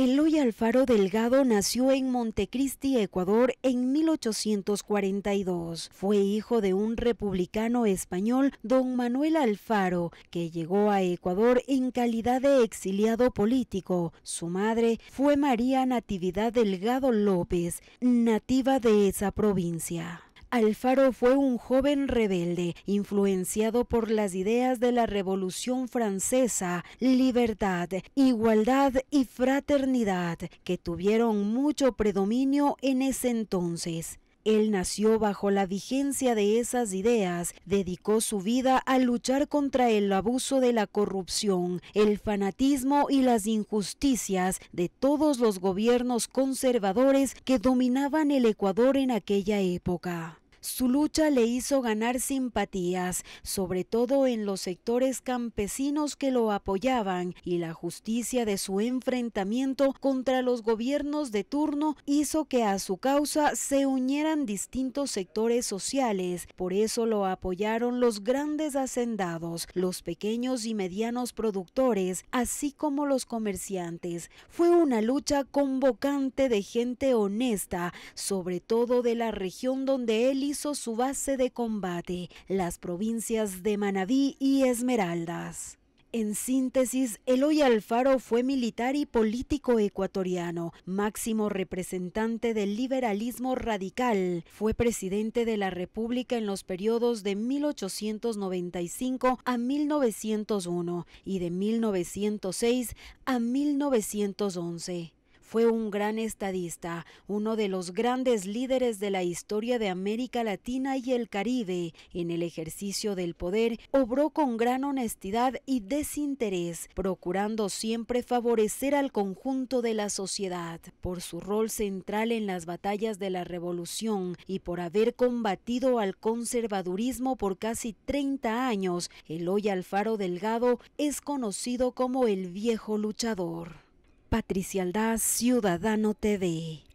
Eloy Alfaro Delgado nació en Montecristi, Ecuador, en 1842. Fue hijo de un republicano español, don Manuel Alfaro, que llegó a Ecuador en calidad de exiliado político. Su madre fue María Natividad Delgado López, nativa de esa provincia. Alfaro fue un joven rebelde, influenciado por las ideas de la Revolución Francesa, libertad, igualdad y fraternidad, que tuvieron mucho predominio en ese entonces. Él nació bajo la vigencia de esas ideas, dedicó su vida a luchar contra el abuso de la corrupción, el fanatismo y las injusticias de todos los gobiernos conservadores que dominaban el Ecuador en aquella época. Su lucha le hizo ganar simpatías, sobre todo en los sectores campesinos que lo apoyaban, y la justicia de su enfrentamiento contra los gobiernos de turno hizo que a su causa se unieran distintos sectores sociales. Por eso lo apoyaron los grandes hacendados, los pequeños y medianos productores, así como los comerciantes. Fue una lucha convocante de gente honesta, sobre todo de la región donde él hizo su base de combate, las provincias de Manabí y Esmeraldas. En síntesis, Eloy Alfaro fue militar y político ecuatoriano, máximo representante del liberalismo radical. Fue presidente de la República en los periodos de 1895 a 1901 y de 1906 a 1911. Fue un gran estadista, uno de los grandes líderes de la historia de América Latina y el Caribe. En el ejercicio del poder, obró con gran honestidad y desinterés, procurando siempre favorecer al conjunto de la sociedad. Por su rol central en las batallas de la Revolución y por haber combatido al conservadurismo por casi 30 años, el hoy Alfaro Delgado es conocido como el viejo luchador. Patricia Aldaz, Ciudadano TV.